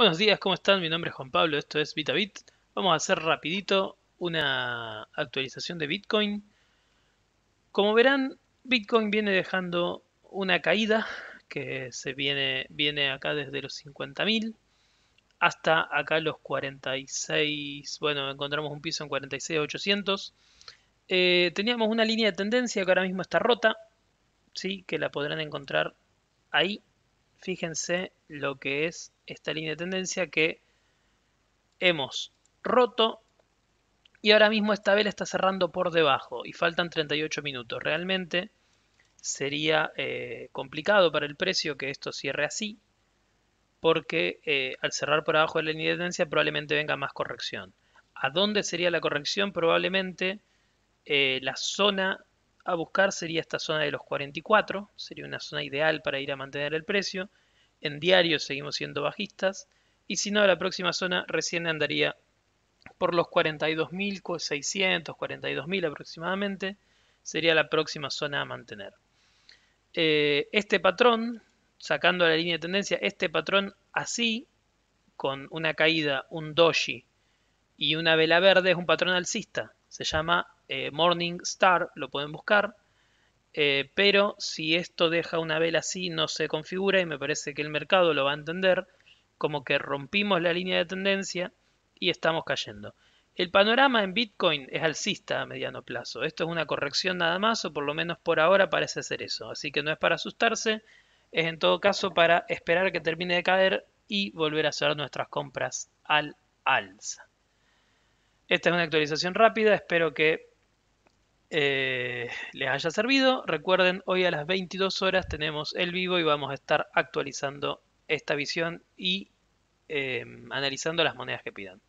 Buenos días, ¿cómo están? Mi nombre es Juan Pablo, esto es BitaBit. Vamos a hacer rapidito una actualización de Bitcoin. Como verán, Bitcoin viene dejando una caída que se viene, viene acá desde los 50.000 hasta acá los 46, bueno, encontramos un piso en 46.800. Eh, teníamos una línea de tendencia que ahora mismo está rota, sí, que la podrán encontrar ahí fíjense lo que es esta línea de tendencia que hemos roto y ahora mismo esta vela está cerrando por debajo y faltan 38 minutos. Realmente sería eh, complicado para el precio que esto cierre así porque eh, al cerrar por abajo de la línea de tendencia probablemente venga más corrección. ¿A dónde sería la corrección? Probablemente eh, la zona a buscar sería esta zona de los 44, sería una zona ideal para ir a mantener el precio. En diario seguimos siendo bajistas y si no, la próxima zona recién andaría por los 42.600, 42.000 aproximadamente, sería la próxima zona a mantener. Eh, este patrón, sacando la línea de tendencia, este patrón así, con una caída, un doji y una vela verde, es un patrón alcista. Se llama eh, Morning Star, lo pueden buscar. Eh, pero si esto deja una vela así, no se configura y me parece que el mercado lo va a entender como que rompimos la línea de tendencia y estamos cayendo. El panorama en Bitcoin es alcista a mediano plazo. Esto es una corrección nada más, o por lo menos por ahora parece ser eso. Así que no es para asustarse, es en todo caso para esperar que termine de caer y volver a hacer nuestras compras al alza. Esta es una actualización rápida, espero que eh, les haya servido. Recuerden, hoy a las 22 horas tenemos el vivo y vamos a estar actualizando esta visión y eh, analizando las monedas que pidan.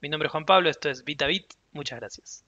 Mi nombre es Juan Pablo, esto es VitaBit. Muchas gracias.